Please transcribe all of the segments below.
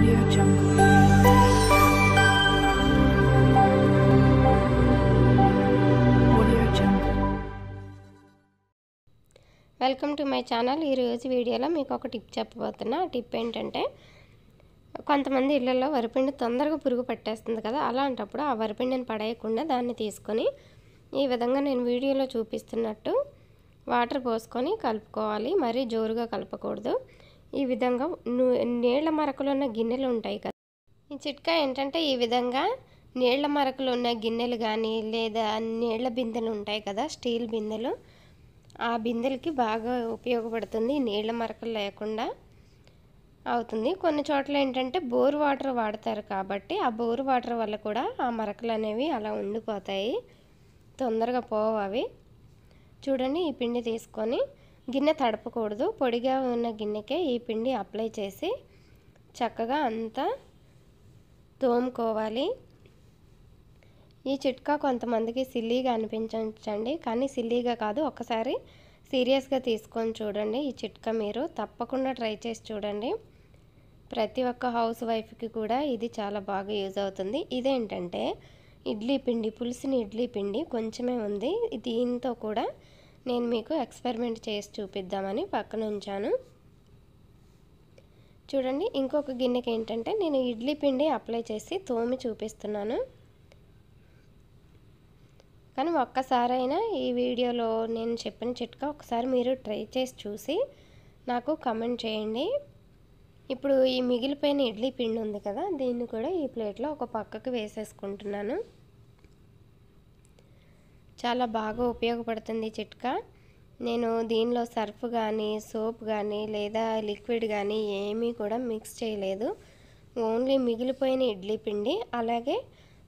welcome to my channel ఈరోజు వీడియోలో మీకు ఒక టిప్ చెప్పబోతున్నా ఆ టిప్ ఏంటంటే కొంతమంది ఇళ్లలో వరిపిండి తొందరగా పురుగు పట్టేస్తుంది కదా అలాంటప్పుడు ఆ వరిపిండిని పడేయకుండా దాన్ని తీసుకొని ఈ విధంగా నేను వీడియోలో చూపిస్తున్నట్టు వాటర్ పోసుకొని కలుపుకోవాలి మరీ జోరుగా కలపకూడదు ఈ విధంగా నీళ్ల మరకలు ఉన్న గిన్నెలు ఉంటాయి కదా ఈ చిట్కా ఏంటంటే ఈ విధంగా నీళ్ల మరకలు ఉన్న గిన్నెలు కానీ లేదా నీళ్ల బిందెలు ఉంటాయి కదా స్టీల్ బిందెలు ఆ బిందెలకి బాగా ఉపయోగపడుతుంది నీళ్ల మరకలు లేకుండా అవుతుంది కొన్ని చోట్ల ఏంటంటే బోర్ వాటర్ వాడతారు కాబట్టి ఆ బోర్ వాటర్ వల్ల కూడా ఆ మరకలు అనేవి అలా ఉండిపోతాయి తొందరగా పోవు అవి చూడండి ఈ పిండి తీసుకొని గిన్నె తడపకూడదు పొడిగా ఉన్న గిన్నెకే ఈ పిండి అప్లై చేసి చక్కగా అంతా తోముకోవాలి ఈ చిట్కా కొంతమందికి సిల్లీగా అనిపించండి కానీ సిల్లీగా కాదు ఒకసారి సీరియస్గా తీసుకొని చూడండి ఈ చిట్కా మీరు తప్పకుండా ట్రై చేసి చూడండి ప్రతి ఒక్క హౌస్ వైఫ్కి కూడా ఇది చాలా బాగా యూజ్ అవుతుంది ఇదేంటంటే ఇడ్లీ పిండి పులిసిన ఇడ్లీ పిండి కొంచెమే ఉంది దీంతో కూడా నేను మీకు ఎక్స్పెరిమెంట్ చేసి చూపిద్దామని పక్కన ఉంచాను చూడండి ఇంకొక గిన్నెకి ఏంటంటే నేను ఇడ్లీ పిండి అప్లై చేసి తోమి చూపిస్తున్నాను కానీ ఒక్కసారైనా ఈ వీడియోలో నేను చెప్పిన చిట్కా ఒకసారి మీరు ట్రై చేసి చూసి నాకు కమెంట్ చేయండి ఇప్పుడు ఈ మిగిలిపోయిన ఇడ్లీ పిండి ఉంది కదా దీన్ని కూడా ఈ ప్లేట్లో ఒక పక్కకు వేసేసుకుంటున్నాను చాలా బాగా ఉపయోగపడుతుంది చిట్కా నేను దీనిలో సర్ఫ్ కానీ సోప్ కానీ లేదా లిక్విడ్ కానీ ఏమీ కూడా మిక్స్ చేయలేదు ఓన్లీ మిగిలిపోయిన ఇడ్లీ పిండి అలాగే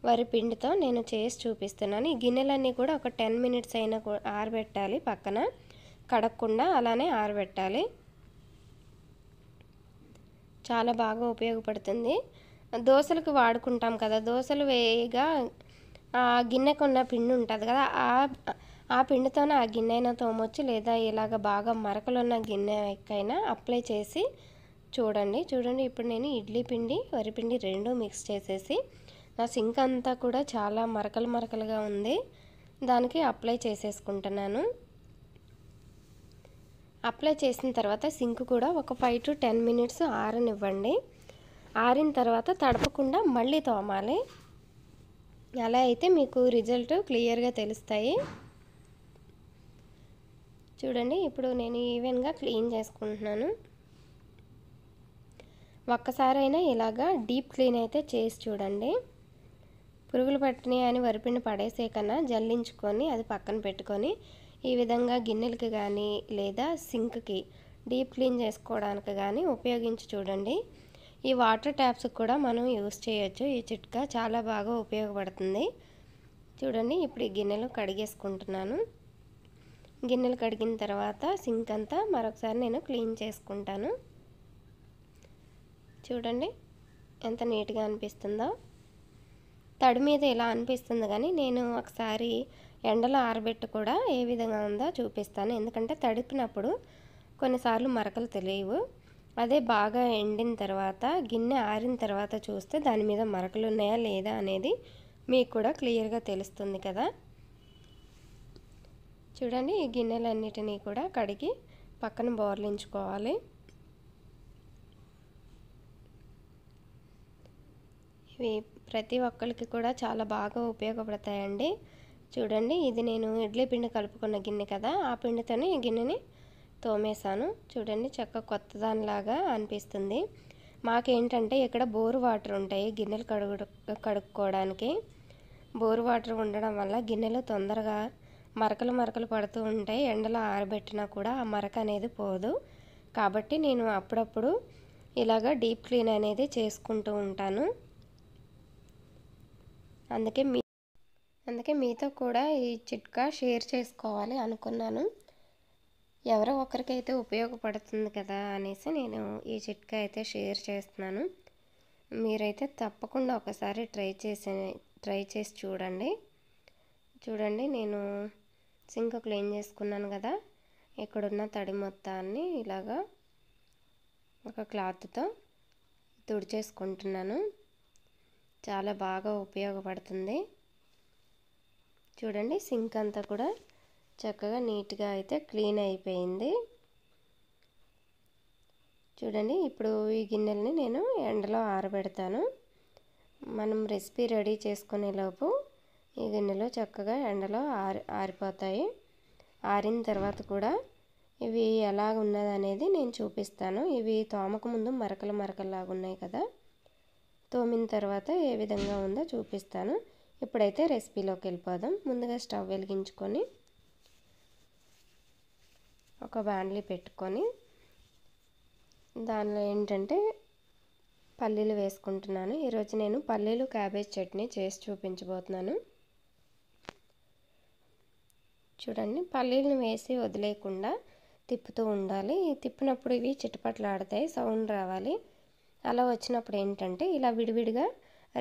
వరి పిండితో నేను చేసి చూపిస్తున్నాను ఈ గిన్నెలన్నీ కూడా ఒక టెన్ మినిట్స్ అయినా ఆరబెట్టాలి పక్కన కడగకుండా అలానే ఆరబెట్టాలి చాలా బాగా ఉపయోగపడుతుంది దోశలకు వాడుకుంటాం కదా దోశలు వేయగా ఆ గిన్నెకున్న పిండి ఉంటుంది కదా ఆ ఆ పిండితోనే ఆ గిన్నె అయినా తోమొచ్చు లేదా ఇలాగ బాగా మరకలున్న గిన్నెకైనా అప్లై చేసి చూడండి చూడండి ఇప్పుడు నేను ఇడ్లీ పిండి వరిపిండి రెండు మిక్స్ చేసేసి నా సింక్ అంతా కూడా చాలా మరకలు మరకలుగా ఉంది దానికి అప్లై చేసేసుకుంటున్నాను అప్లై చేసిన తర్వాత సింక్ కూడా ఒక ఫైవ్ టు టెన్ మినిట్స్ ఆరనివ్వండి ఆరిన తర్వాత తడపకుండా మళ్ళీ తోమాలి అలా అయితే మీకు రిజల్ట్ క్లియర్గా తెలుస్తాయి చూడండి ఇప్పుడు నేను ఈవెన్గా క్లీన్ చేసుకుంటున్నాను ఒక్కసారైనా ఇలాగా డీప్ క్లీన్ అయితే చేసి చూడండి పురుగులు పట్టినాయి అని వరిపిండి పడేసే కన్నా జల్లించుకొని అది పక్కన పెట్టుకొని ఈ విధంగా గిన్నెలకి కానీ లేదా సింక్కి డీప్ క్లీన్ చేసుకోవడానికి కానీ ఉపయోగించి చూడండి ఈ వాటర్ ట్యాప్స్ కూడా మనం యూస్ చేయొచ్చు ఈ చిట్కా చాలా బాగా ఉపయోగపడుతుంది చూడండి ఇప్పుడు ఈ గిన్నెలు కడిగేసుకుంటున్నాను గిన్నెలు కడిగిన తర్వాత సింక్ అంతా మరొకసారి నేను క్లీన్ చేసుకుంటాను చూడండి ఎంత నీట్గా అనిపిస్తుందో తడి మీద ఇలా అనిపిస్తుంది కానీ నేను ఒకసారి ఎండలో ఆరబెట్టు కూడా ఏ విధంగా ఉందో చూపిస్తాను ఎందుకంటే తడిపినప్పుడు కొన్నిసార్లు మరకలు తెలియవు అదే బాగా ఎండిన తర్వాత గిన్నె ఆరిన తర్వాత చూస్తే దాని మీద మరకలు ఉన్నాయా లేదా అనేది మీకు కూడా క్లియర్గా తెలుస్తుంది కదా చూడండి ఈ గిన్నెలన్నిటినీ కూడా కడిగి పక్కన బోర్లించుకోవాలి ఇవి ప్రతి ఒక్కరికి కూడా చాలా బాగా ఉపయోగపడతాయండి చూడండి ఇది నేను ఇడ్లీ పిండి కలుపుకున్న గిన్నె కదా ఆ పిండితోనే ఈ గిన్నెని తోమేశాను చూడండి చక్క కొత్త దానిలాగా అనిపిస్తుంది మాకేంటంటే ఇక్కడ బోరు వాటర్ ఉంటాయి గిన్నెలు కడుగు కడుక్కోవడానికి బోరు వాటర్ ఉండడం వల్ల గిన్నెలు తొందరగా మరకలు మరకలు పడుతూ ఉంటాయి ఎండలో ఆరబెట్టినా కూడా ఆ మరక అనేది పోదు కాబట్టి నేను అప్పుడప్పుడు ఇలాగ డీప్ క్లీన్ అనేది చేసుకుంటూ ఉంటాను అందుకే మీ అందుకే మీతో కూడా ఈ చిట్కా షేర్ చేసుకోవాలి అనుకున్నాను ఎవరో ఒకరికైతే ఉపయోగపడుతుంది కదా అనేసి నేను ఈ చిట్కా అయితే షేర్ చేస్తున్నాను మీరైతే తప్పకుండా ఒకసారి ట్రై చేసే ట్రై చేసి చూడండి చూడండి నేను సింక్ క్లీన్ చేసుకున్నాను కదా ఇక్కడున్న తడి మొత్తాన్ని ఇలాగా ఒక క్లాత్తో తుడిచేసుకుంటున్నాను చాలా బాగా ఉపయోగపడుతుంది చూడండి సింక్ అంతా కూడా చక్కగా నీట్గా అయితే క్లీన్ అయిపోయింది చూడండి ఇప్పుడు ఈ గిన్నెలని నేను ఎండలో ఆరబెడతాను మనం రెసిపీ రెడీ చేసుకునేలోపు ఈ గిన్నెలు చక్కగా ఎండలో ఆరి ఆరిపోతాయి ఆరిన తర్వాత కూడా ఇవి ఎలా ఉన్నదనేది నేను చూపిస్తాను ఇవి తోమక ముందు మరకలు మరకలాగా ఉన్నాయి కదా తోమిన తర్వాత ఏ విధంగా ఉందో చూపిస్తాను ఇప్పుడైతే రెసిపీలోకి వెళ్ళిపోదాం ముందుగా స్టవ్ వెలిగించుకొని ఒక బ్యాండ్లీ పెట్టుకొని దానిలో ఏంటంటే పల్లీలు వేసుకుంటున్నాను ఈరోజు నేను పల్లీలు క్యాబేజ్ చట్నీ చేసి చూపించబోతున్నాను చూడండి పల్లీలను వేసి వదిలేయకుండా తిప్పుతూ ఉండాలి తిప్పినప్పుడు ఇవి చిటపట్లాడతాయి సౌండ్ రావాలి అలా వచ్చినప్పుడు ఏంటంటే ఇలా విడివిడిగా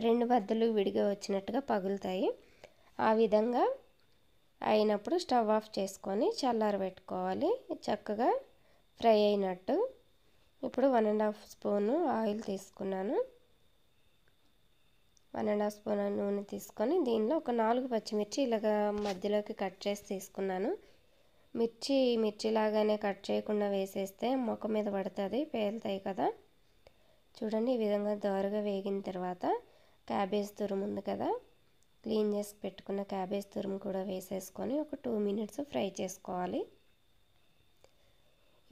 రెండు బద్దలు విడిగా వచ్చినట్టుగా పగులుతాయి ఆ విధంగా అయినప్పుడు స్టవ్ ఆఫ్ చేసుకొని పెట్టుకోవాలి చక్కగా ఫ్రై అయినట్టు ఇప్పుడు one and half spoon oil తీసుకున్నాను వన్ అండ్ హాఫ్ స్పూన్ నూనె తీసుకొని దీనిలో ఒక నాలుగు పచ్చిమిర్చి ఇలాగా మధ్యలోకి కట్ చేసి తీసుకున్నాను మిర్చి మిర్చి లాగానే కట్ చేయకుండా వేసేస్తే మొక్క మీద పడుతుంది పేలుతాయి కదా చూడండి ఈ విధంగా దోరగా వేగిన తర్వాత క్యాబేజ్ తురుముంది కదా క్లీన్ చేసి పెట్టుకున్న క్యాబేజ్ తురుము కూడా వేసేసుకొని ఒక టూ మినిట్స్ ఫ్రై చేసుకోవాలి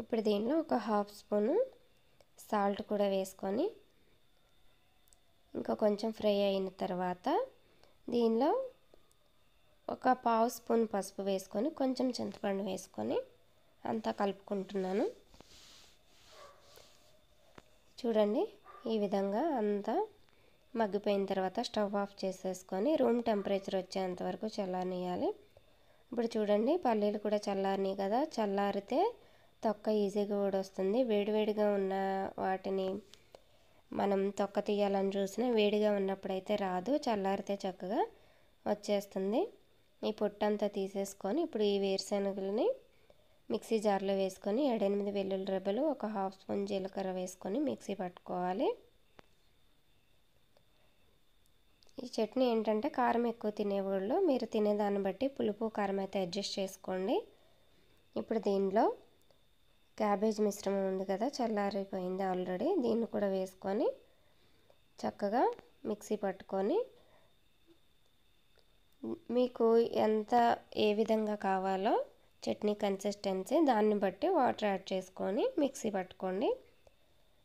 ఇప్పుడు దీనిలో ఒక హాఫ్ స్పూను సాల్ట్ కూడా వేసుకొని ఇంకా కొంచెం ఫ్రై అయిన తర్వాత దీనిలో ఒక పావు స్పూన్ పసుపు వేసుకొని కొంచెం చింతపండు వేసుకొని అంతా కలుపుకుంటున్నాను చూడండి ఈ విధంగా అంతా మగ్గిపోయిన తర్వాత స్టవ్ ఆఫ్ చేసేసుకొని రూమ్ టెంపరేచర్ వచ్చేంత వరకు చల్లారనియాలి ఇప్పుడు చూడండి పల్లీలు కూడా చల్లారినాయి కదా చల్లారితే తొక్క ఈజీగా వస్తుంది వేడివేడిగా ఉన్న వాటిని మనం తొక్క తీయాలని చూసినా వేడిగా ఉన్నప్పుడైతే రాదు చల్లారితే చక్కగా వచ్చేస్తుంది ఈ పొట్టంతా తీసేసుకొని ఇప్పుడు ఈ వేరుశనగలని మిక్సీ జార్లో వేసుకొని ఏడెనిమిది వెల్లుల్లి రెబ్బలు ఒక హాఫ్ స్పూన్ జీలకర్ర వేసుకొని మిక్సీ పట్టుకోవాలి ఈ చట్నీ ఏంటంటే కారం ఎక్కువ తినేవాళ్ళు మీరు తినేదాన్ని బట్టి పులుపు కారం అయితే అడ్జస్ట్ చేసుకోండి ఇప్పుడు దీనిలో క్యాబేజ్ మిశ్రమం ఉంది కదా చల్లారిపోయింది ఆల్రెడీ దీన్ని కూడా వేసుకొని చక్కగా మిక్సీ పట్టుకొని మీకు ఎంత ఏ విధంగా కావాలో చట్నీ కన్సిస్టెన్సీ దాన్ని బట్టి వాటర్ యాడ్ చేసుకొని మిక్సీ పట్టుకోండి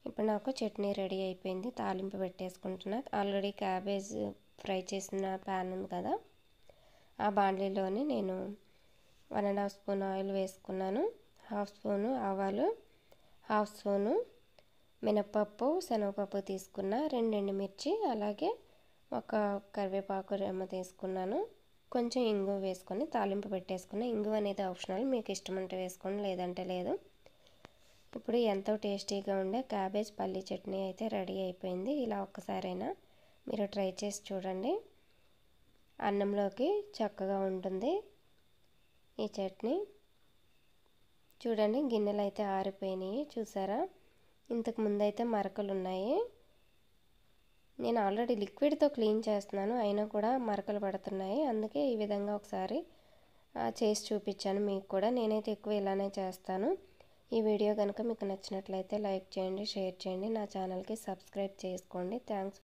ఇప్పుడు నాకు చట్నీ రెడీ అయిపోయింది తాలింపు పెట్టేసుకుంటున్నా ఆల్రెడీ క్యాబేజ్ ఫ్రై చేసిన ప్యాన్ ఉంది కదా ఆ బాండ్లీలోని నేను one and half spoon oil వేసుకున్నాను హాఫ్ స్పూను ఆవాలు హాఫ్ స్పూను మినపప్పు శనగపప్పు తీసుకున్న రెండు మిర్చి అలాగే ఒక కరివేపాకు రెమ్మ తీసుకున్నాను కొంచెం ఇంగు వేసుకొని తాలింపు పెట్టేసుకున్నా ఇంగు అనేది ఆప్షనల్ మీకు ఇష్టం ఉంటే వేసుకోండి లేదంటే లేదు ఇప్పుడు ఎంతో టేస్టీగా ఉండే క్యాబేజ్ పల్లీ చట్నీ అయితే రెడీ అయిపోయింది ఇలా ఒక్కసారైనా మీరు ట్రై చేసి చూడండి అన్నంలోకి చక్కగా ఉంటుంది ఈ చట్నీ చూడండి గిన్నెలు అయితే ఆరిపోయినాయి చూసారా ఇంతకు ముందైతే మరకలు ఉన్నాయి నేను ఆల్రెడీ లిక్విడ్తో క్లీన్ చేస్తున్నాను అయినా కూడా మరకలు పడుతున్నాయి అందుకే ఈ విధంగా ఒకసారి చేసి చూపించాను మీకు కూడా నేనైతే ఎక్కువ ఇలానే చేస్తాను ఈ వీడియో కనుక మీకు నచ్చినట్లయితే లైక్ చేయండి షేర్ చేయండి నా ఛానల్కి సబ్స్క్రైబ్ చేసుకోండి థ్యాంక్స్